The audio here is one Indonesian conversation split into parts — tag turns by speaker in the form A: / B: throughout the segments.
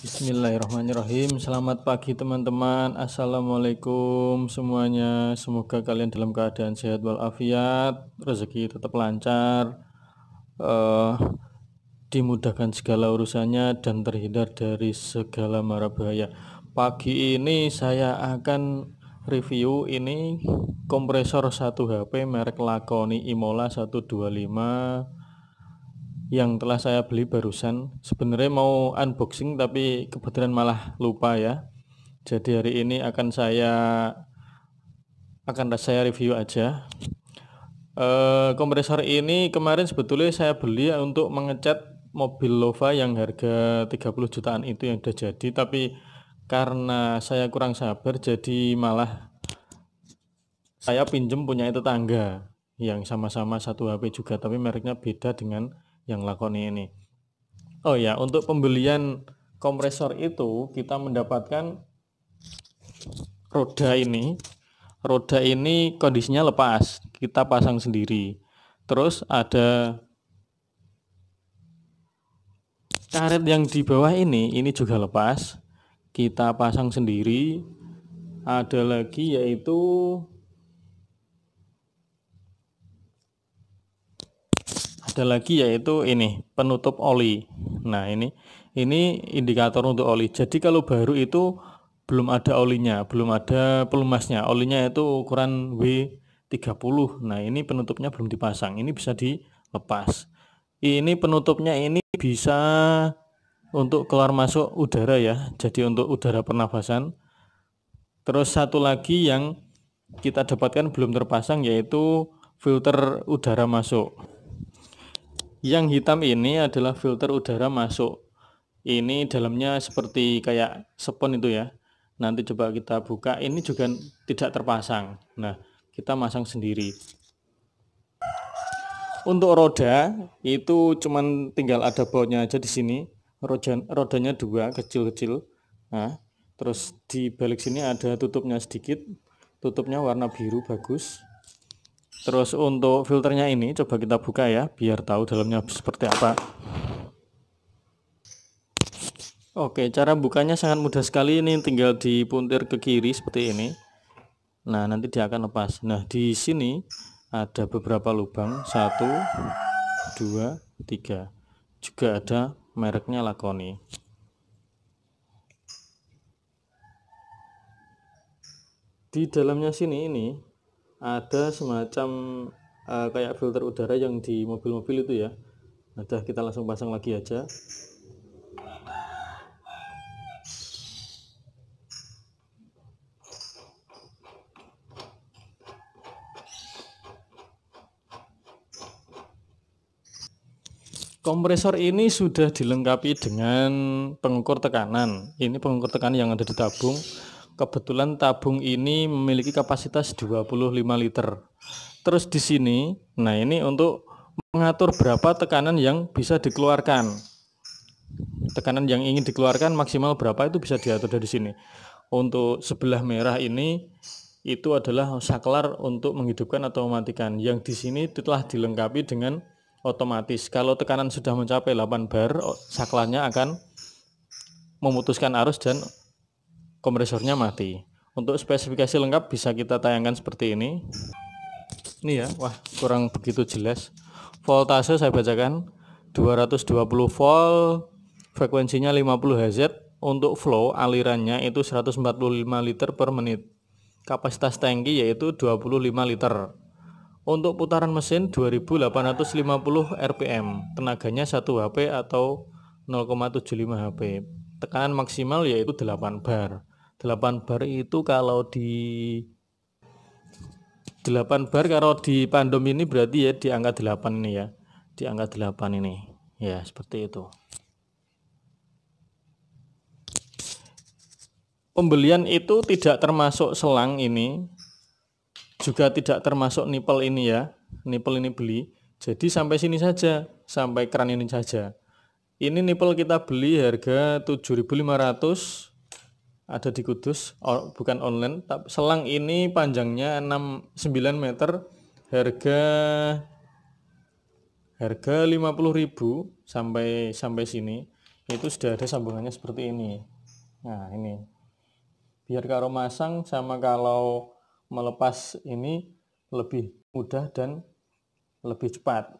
A: Bismillahirrahmanirrahim Selamat pagi teman-teman Assalamualaikum semuanya Semoga kalian dalam keadaan sehat walafiat Rezeki tetap lancar uh, Dimudahkan segala urusannya Dan terhindar dari segala mara bahaya Pagi ini saya akan review ini Kompresor 1 HP merek Lakoni Imola 125 yang telah saya beli barusan sebenarnya mau unboxing tapi kebetulan malah lupa ya jadi hari ini akan saya akan saya review aja e, kompresor ini kemarin sebetulnya saya beli ya untuk mengecat mobil Lova yang harga 30 jutaan itu yang sudah jadi tapi karena saya kurang sabar jadi malah saya pinjem punya tetangga yang sama-sama satu HP juga tapi mereknya beda dengan yang lakoni ini. Oh ya, untuk pembelian kompresor itu kita mendapatkan roda ini. Roda ini kondisinya lepas, kita pasang sendiri. Terus ada karet yang di bawah ini, ini juga lepas. Kita pasang sendiri. Ada lagi yaitu ada lagi yaitu ini penutup oli. Nah, ini ini indikator untuk oli. Jadi kalau baru itu belum ada olinya, belum ada pelumasnya. Olinya itu ukuran W30. Nah, ini penutupnya belum dipasang. Ini bisa dilepas. Ini penutupnya ini bisa untuk keluar masuk udara ya. Jadi untuk udara pernafasan. Terus satu lagi yang kita dapatkan belum terpasang yaitu filter udara masuk. Yang hitam ini adalah filter udara masuk. Ini dalamnya seperti kayak sepon itu ya. Nanti coba kita buka. Ini juga tidak terpasang. Nah, kita masang sendiri. Untuk roda itu cuman tinggal ada bautnya aja di sini. Roda, rodanya dua kecil-kecil. Nah, terus di balik sini ada tutupnya sedikit. Tutupnya warna biru bagus. Terus untuk filternya ini coba kita buka ya biar tahu dalamnya seperti apa. Oke, cara bukanya sangat mudah sekali ini tinggal dipuntir ke kiri seperti ini. Nah, nanti dia akan lepas. Nah, di sini ada beberapa lubang, satu, dua, tiga. Juga ada mereknya Lakoni. Di dalamnya sini ini ada semacam uh, kayak filter udara yang di mobil-mobil itu ya udah kita langsung pasang lagi aja kompresor ini sudah dilengkapi dengan pengukur tekanan ini pengukur tekanan yang ada di tabung Kebetulan tabung ini memiliki kapasitas 25 liter. Terus di sini, nah ini untuk mengatur berapa tekanan yang bisa dikeluarkan. Tekanan yang ingin dikeluarkan maksimal berapa itu bisa diatur dari sini. Untuk sebelah merah ini itu adalah saklar untuk menghidupkan atau mematikan. Yang di sini telah dilengkapi dengan otomatis. Kalau tekanan sudah mencapai 8 bar, saklarnya akan memutuskan arus dan kompresornya mati. Untuk spesifikasi lengkap bisa kita tayangkan seperti ini. Ini ya, wah kurang begitu jelas. Voltase saya bacakan 220 volt, frekuensinya 50 Hz. Untuk flow alirannya itu 145 liter per menit. Kapasitas tangki yaitu 25 liter. Untuk putaran mesin 2850 rpm, tenaganya 1 HP atau 0,75 HP. Tekanan maksimal yaitu 8 bar. 8 bar itu kalau di 8 bar kalau di pandom ini berarti ya di angka 8 ini ya. Di angka 8 ini. Ya, seperti itu. Pembelian itu tidak termasuk selang ini. Juga tidak termasuk nipel ini ya. Nipel ini beli. Jadi sampai sini saja, sampai keran ini saja. Ini nipel kita beli harga 7.500 ada di Kudus, or, bukan online. Tapi Selang ini panjangnya 69 meter, harga harga 50.000 sampai sampai sini. Itu sudah ada sambungannya seperti ini. Nah, ini. Biar kalau masang sama kalau melepas ini lebih mudah dan lebih cepat.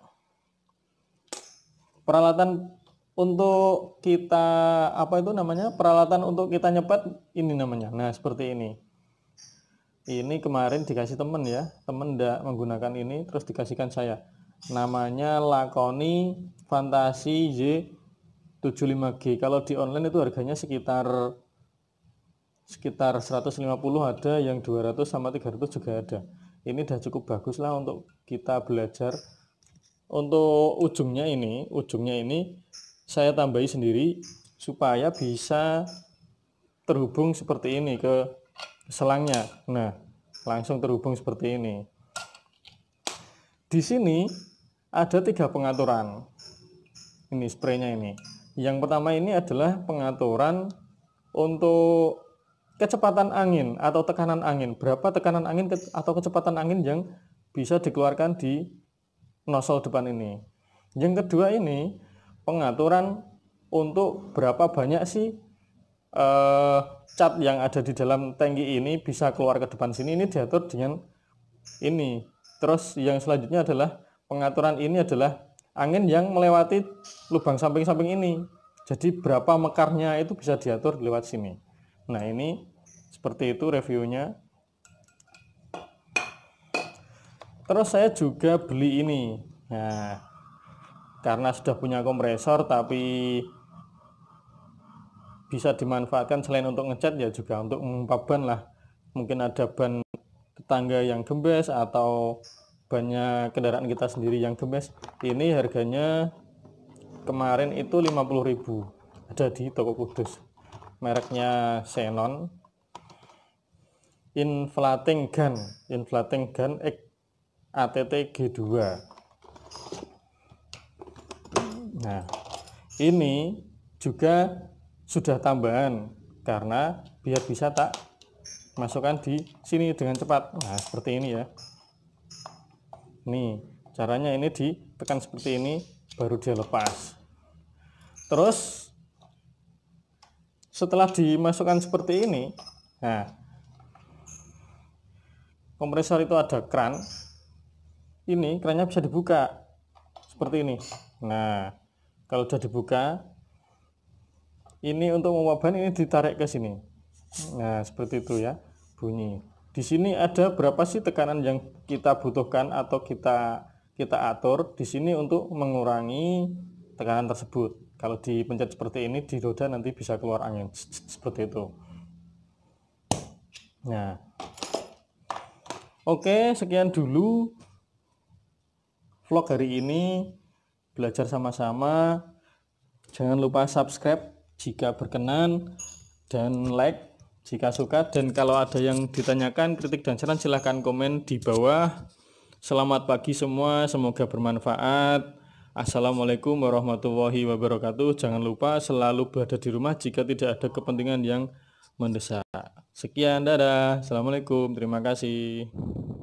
A: Peralatan untuk kita apa itu namanya peralatan untuk kita nyepet ini namanya nah seperti ini ini kemarin dikasih temen ya temen ndak menggunakan ini terus dikasihkan saya namanya Lakoni Fantasi J75G kalau di online itu harganya sekitar sekitar 150 ada yang 200 sama 300 juga ada ini udah cukup bagus lah untuk kita belajar untuk ujungnya ini ujungnya ini saya tambahi sendiri supaya bisa terhubung seperti ini ke selangnya. Nah, langsung terhubung seperti ini. Di sini ada tiga pengaturan. Ini spraynya ini. Yang pertama ini adalah pengaturan untuk kecepatan angin atau tekanan angin. Berapa tekanan angin atau kecepatan angin yang bisa dikeluarkan di nosol depan ini. Yang kedua ini pengaturan untuk berapa banyak sih eh, cat yang ada di dalam tangki ini bisa keluar ke depan sini ini diatur dengan ini terus yang selanjutnya adalah pengaturan ini adalah angin yang melewati lubang samping-samping ini jadi berapa mekarnya itu bisa diatur lewat sini nah ini seperti itu reviewnya terus saya juga beli ini nah karena sudah punya kompresor tapi bisa dimanfaatkan selain untuk ngecat ya juga untuk mengungkap ban lah mungkin ada ban tetangga yang gembes atau banyak kendaraan kita sendiri yang gemes ini harganya kemarin itu 50000 ada di toko kudus mereknya Xenon inflating gun inflating gun ATT G2 Nah, Ini juga sudah tambahan karena biar bisa tak masukkan di sini dengan cepat. Nah, seperti ini ya. Nih, caranya ini ditekan seperti ini baru dia lepas. Terus setelah dimasukkan seperti ini, nah kompresor itu ada kran. Ini kerannya bisa dibuka seperti ini. Nah, kalau sudah dibuka ini untuk membuat ban ini ditarik ke sini nah seperti itu ya bunyi di sini ada berapa sih tekanan yang kita butuhkan atau kita kita atur di sini untuk mengurangi tekanan tersebut kalau dipencet seperti ini di roda nanti bisa keluar angin seperti itu nah oke sekian dulu vlog hari ini belajar sama-sama. Jangan lupa subscribe jika berkenan dan like jika suka dan kalau ada yang ditanyakan kritik dan saran silahkan komen di bawah selamat pagi semua semoga bermanfaat assalamualaikum warahmatullahi wabarakatuh jangan lupa selalu berada di rumah jika tidak ada kepentingan yang mendesak sekian dadah assalamualaikum terima kasih